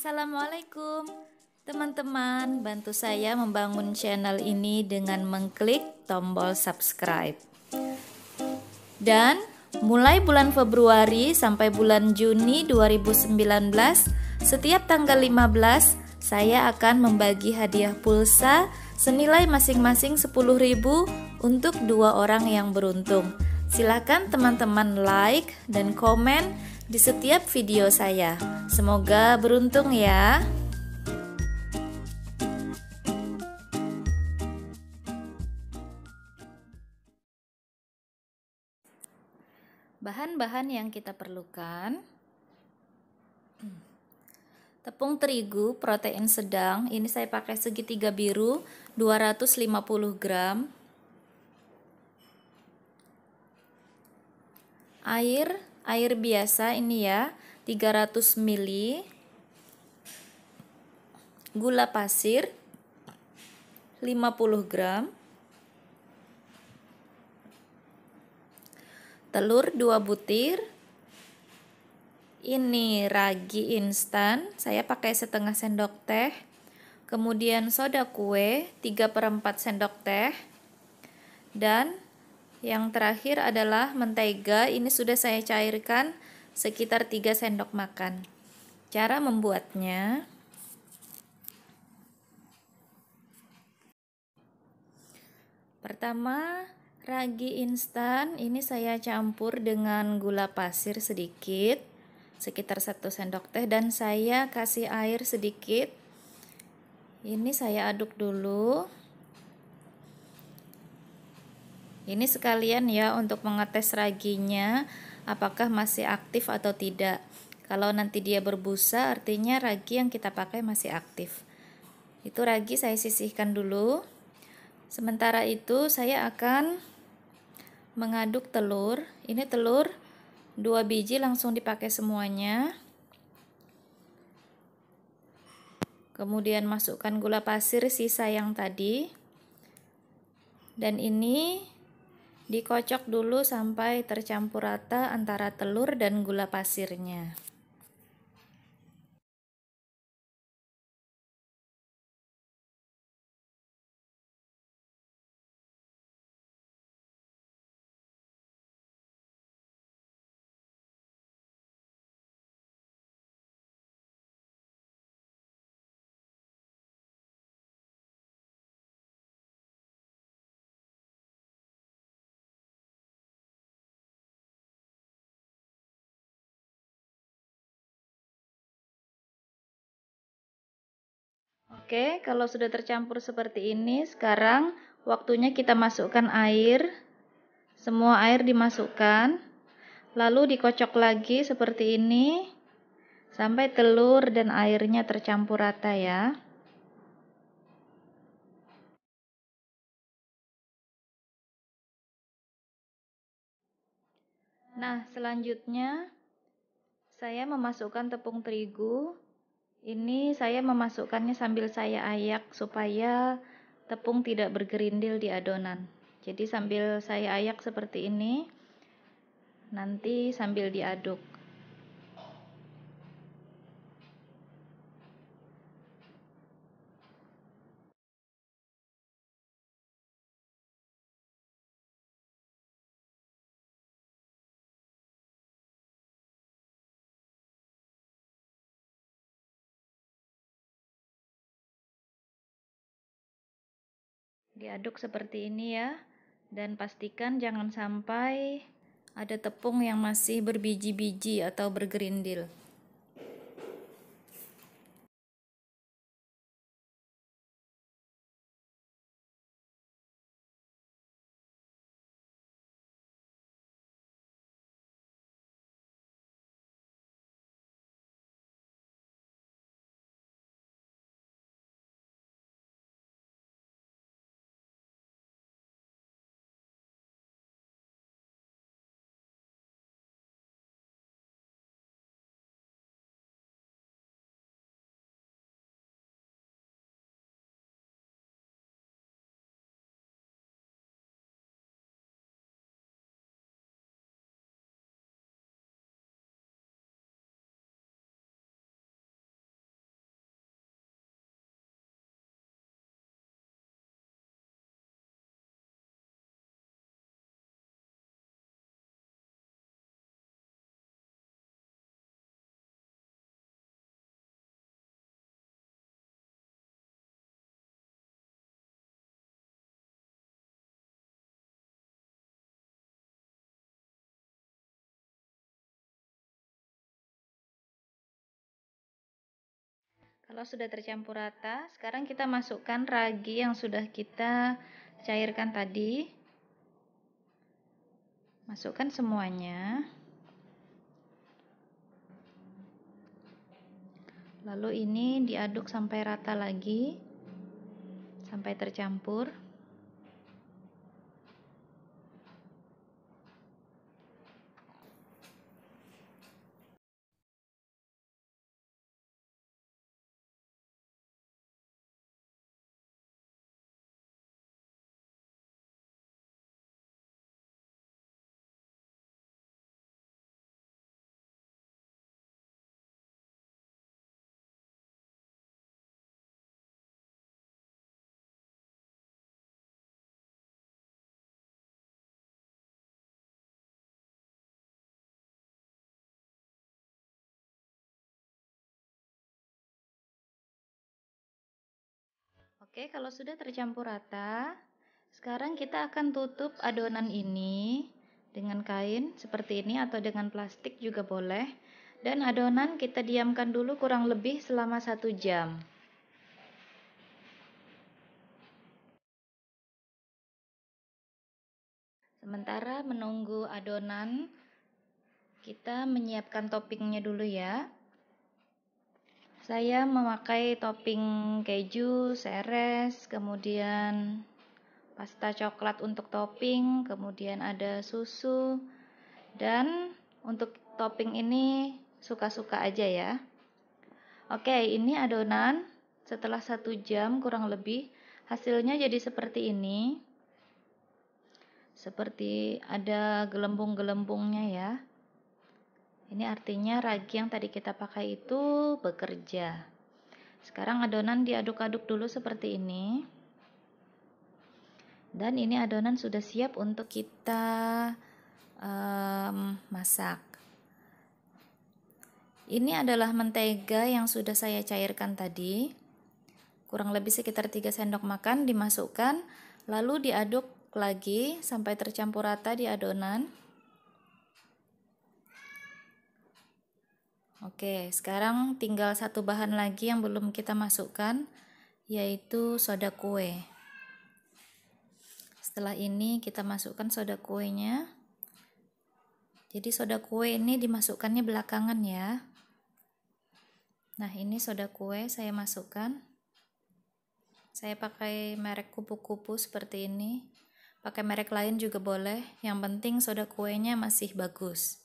Assalamualaikum teman-teman, bantu saya membangun channel ini dengan mengklik tombol subscribe. Dan mulai bulan Februari sampai bulan Juni 2019, setiap tanggal 15 saya akan membagi hadiah pulsa senilai masing-masing 10.000 untuk dua orang yang beruntung. Silakan teman-teman like dan komen di setiap video saya. Semoga beruntung ya. Bahan-bahan yang kita perlukan Tepung terigu protein sedang, ini saya pakai segitiga biru 250 gram. Air air biasa ini ya 300 ml gula pasir 50 gram telur 2 butir ini ragi instan saya pakai setengah sendok teh kemudian soda kue 3 per 4 sendok teh dan yang terakhir adalah mentega, ini sudah saya cairkan sekitar 3 sendok makan. Cara membuatnya Pertama, ragi instan ini saya campur dengan gula pasir sedikit, sekitar 1 sendok teh dan saya kasih air sedikit. Ini saya aduk dulu. Ini sekalian ya untuk mengetes raginya apakah masih aktif atau tidak. Kalau nanti dia berbusa artinya ragi yang kita pakai masih aktif. Itu ragi saya sisihkan dulu. Sementara itu saya akan mengaduk telur. Ini telur 2 biji langsung dipakai semuanya. Kemudian masukkan gula pasir sisa yang tadi. Dan ini Dikocok dulu sampai tercampur rata antara telur dan gula pasirnya. Oke, kalau sudah tercampur seperti ini, sekarang waktunya kita masukkan air. Semua air dimasukkan, lalu dikocok lagi seperti ini sampai telur dan airnya tercampur rata ya. Nah, selanjutnya saya memasukkan tepung terigu ini saya memasukkannya sambil saya ayak supaya tepung tidak bergerindil di adonan. Jadi sambil saya ayak seperti ini, nanti sambil diaduk. Diaduk seperti ini ya. Dan pastikan jangan sampai ada tepung yang masih berbiji-biji atau bergerindil. Kalau sudah tercampur rata, sekarang kita masukkan ragi yang sudah kita cairkan tadi. Masukkan semuanya. Lalu ini diaduk sampai rata lagi. Sampai tercampur. Oke, kalau sudah tercampur rata, sekarang kita akan tutup adonan ini dengan kain seperti ini atau dengan plastik juga boleh. Dan adonan kita diamkan dulu kurang lebih selama satu jam. Sementara menunggu adonan, kita menyiapkan toppingnya dulu ya. Saya memakai topping keju, seres, kemudian pasta coklat untuk topping, kemudian ada susu, dan untuk topping ini suka-suka aja ya. Oke, ini adonan setelah satu jam kurang lebih hasilnya jadi seperti ini. Seperti ada gelembung-gelembungnya ya. Ini artinya ragi yang tadi kita pakai itu bekerja. Sekarang adonan diaduk-aduk dulu seperti ini. Dan ini adonan sudah siap untuk kita um, masak. Ini adalah mentega yang sudah saya cairkan tadi. Kurang lebih sekitar 3 sendok makan dimasukkan, lalu diaduk lagi sampai tercampur rata di adonan. Oke, sekarang tinggal satu bahan lagi yang belum kita masukkan, yaitu soda kue. Setelah ini kita masukkan soda kuenya. Jadi soda kue ini dimasukkannya belakangan ya. Nah, ini soda kue saya masukkan. Saya pakai merek kupu-kupu seperti ini. Pakai merek lain juga boleh, yang penting soda kuenya masih bagus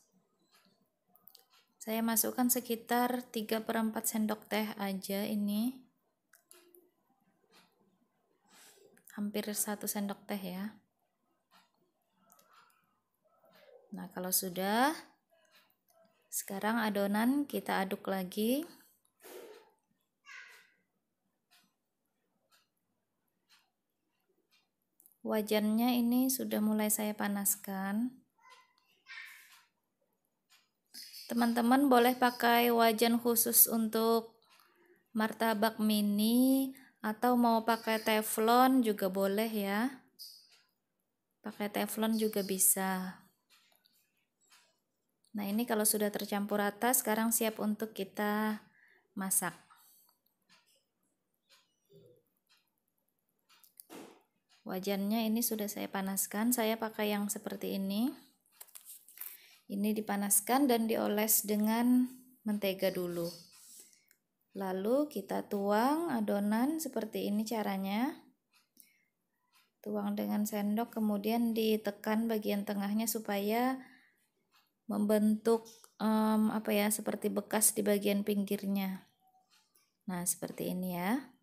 saya masukkan sekitar 3 per 4 sendok teh aja ini hampir 1 sendok teh ya nah kalau sudah sekarang adonan kita aduk lagi wajannya ini sudah mulai saya panaskan teman-teman boleh pakai wajan khusus untuk martabak mini atau mau pakai teflon juga boleh ya pakai teflon juga bisa nah ini kalau sudah tercampur rata sekarang siap untuk kita masak wajannya ini sudah saya panaskan saya pakai yang seperti ini ini dipanaskan dan dioles dengan mentega dulu. Lalu kita tuang adonan seperti ini caranya. Tuang dengan sendok kemudian ditekan bagian tengahnya supaya membentuk um, apa ya seperti bekas di bagian pinggirnya. Nah, seperti ini ya.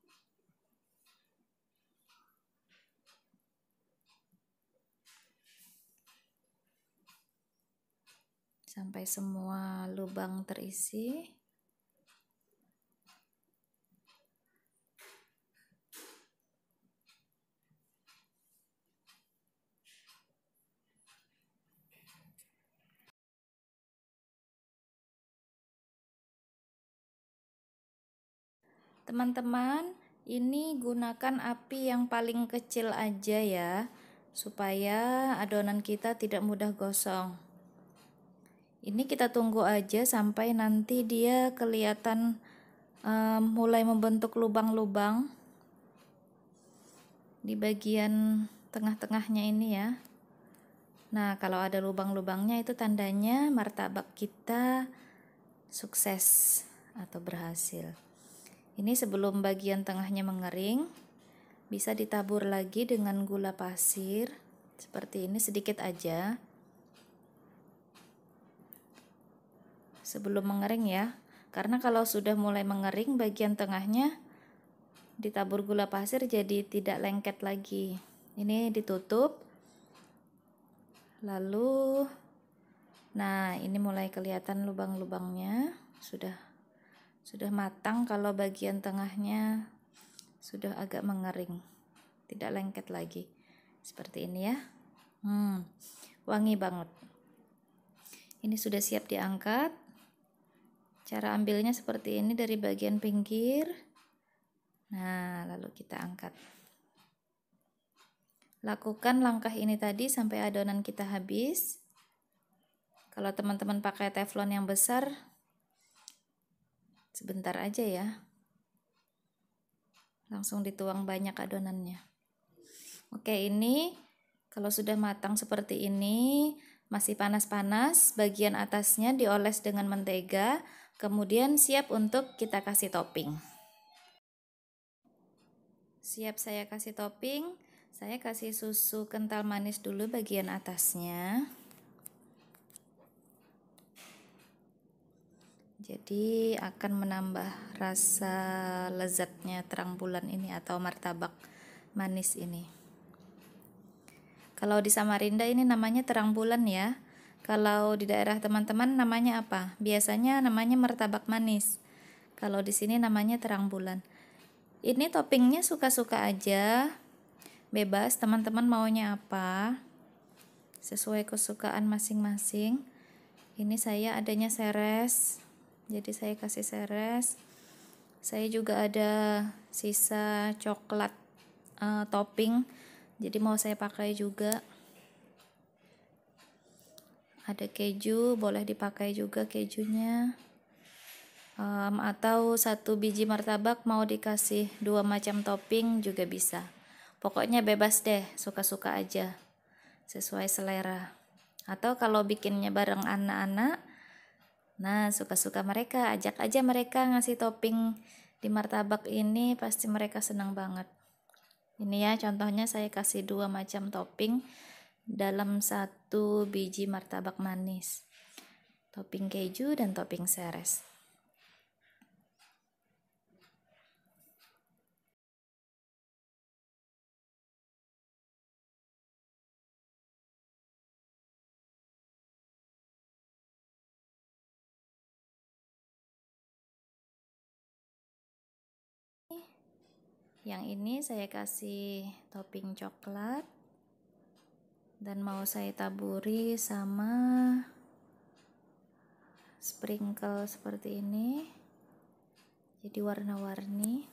sampai semua lubang terisi Teman-teman, ini gunakan api yang paling kecil aja ya, supaya adonan kita tidak mudah gosong ini kita tunggu aja sampai nanti dia kelihatan um, mulai membentuk lubang-lubang di bagian tengah-tengahnya ini ya nah kalau ada lubang-lubangnya itu tandanya martabak kita sukses atau berhasil ini sebelum bagian tengahnya mengering bisa ditabur lagi dengan gula pasir seperti ini sedikit aja sebelum mengering ya. Karena kalau sudah mulai mengering bagian tengahnya ditabur gula pasir jadi tidak lengket lagi. Ini ditutup. Lalu nah, ini mulai kelihatan lubang-lubangnya sudah sudah matang kalau bagian tengahnya sudah agak mengering. Tidak lengket lagi. Seperti ini ya. Hmm. Wangi banget. Ini sudah siap diangkat cara ambilnya seperti ini dari bagian pinggir nah lalu kita angkat lakukan langkah ini tadi sampai adonan kita habis kalau teman-teman pakai teflon yang besar sebentar aja ya langsung dituang banyak adonannya oke ini kalau sudah matang seperti ini masih panas-panas bagian atasnya dioles dengan mentega Kemudian siap untuk kita kasih topping. Siap saya kasih topping, saya kasih susu kental manis dulu bagian atasnya. Jadi akan menambah rasa lezatnya terang bulan ini atau martabak manis ini. Kalau di Samarinda ini namanya terang bulan ya. Kalau di daerah teman-teman namanya apa? Biasanya namanya martabak manis. Kalau di sini namanya terang bulan. Ini toppingnya suka-suka aja, bebas teman-teman maunya apa, sesuai kesukaan masing-masing. Ini saya adanya seres, jadi saya kasih seres. Saya juga ada sisa coklat uh, topping, jadi mau saya pakai juga ada keju boleh dipakai juga kejunya um, atau satu biji martabak mau dikasih dua macam topping juga bisa pokoknya bebas deh suka-suka aja sesuai selera atau kalau bikinnya bareng anak-anak nah suka-suka mereka ajak aja mereka ngasih topping di martabak ini pasti mereka senang banget ini ya contohnya saya kasih dua macam topping dalam satu biji martabak manis, topping keju dan topping seres. Yang ini saya kasih topping coklat dan mau saya taburi sama sprinkle seperti ini jadi warna-warni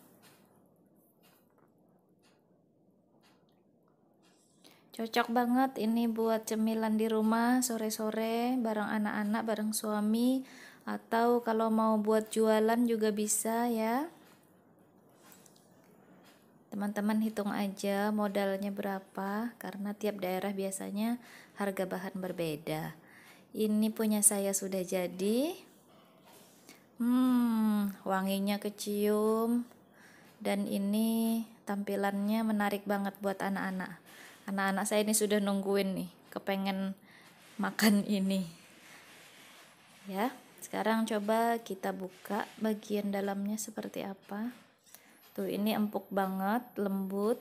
cocok banget ini buat cemilan di rumah sore-sore bareng anak-anak bareng suami atau kalau mau buat jualan juga bisa ya Teman-teman hitung aja modalnya berapa karena tiap daerah biasanya harga bahan berbeda. Ini punya saya sudah jadi. Hmm, wanginya kecium dan ini tampilannya menarik banget buat anak-anak. Anak-anak saya ini sudah nungguin nih, kepengen makan ini. Ya, sekarang coba kita buka bagian dalamnya seperti apa. Tuh, ini empuk banget, lembut.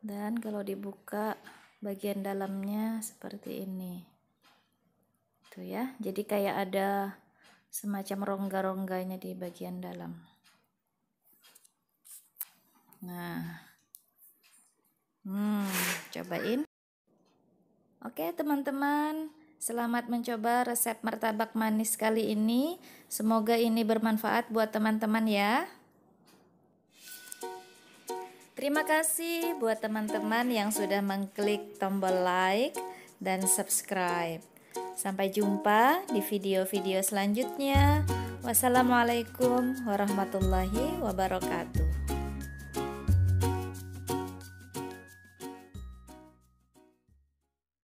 Dan kalau dibuka bagian dalamnya seperti ini. Tuh ya, jadi kayak ada semacam rongga-rongganya di bagian dalam. Nah. Hmm, cobain. Oke, teman-teman. Selamat mencoba resep martabak manis kali ini. Semoga ini bermanfaat buat teman-teman ya. Terima kasih buat teman-teman yang sudah mengklik tombol like dan subscribe. Sampai jumpa di video-video selanjutnya. Wassalamualaikum warahmatullahi wabarakatuh.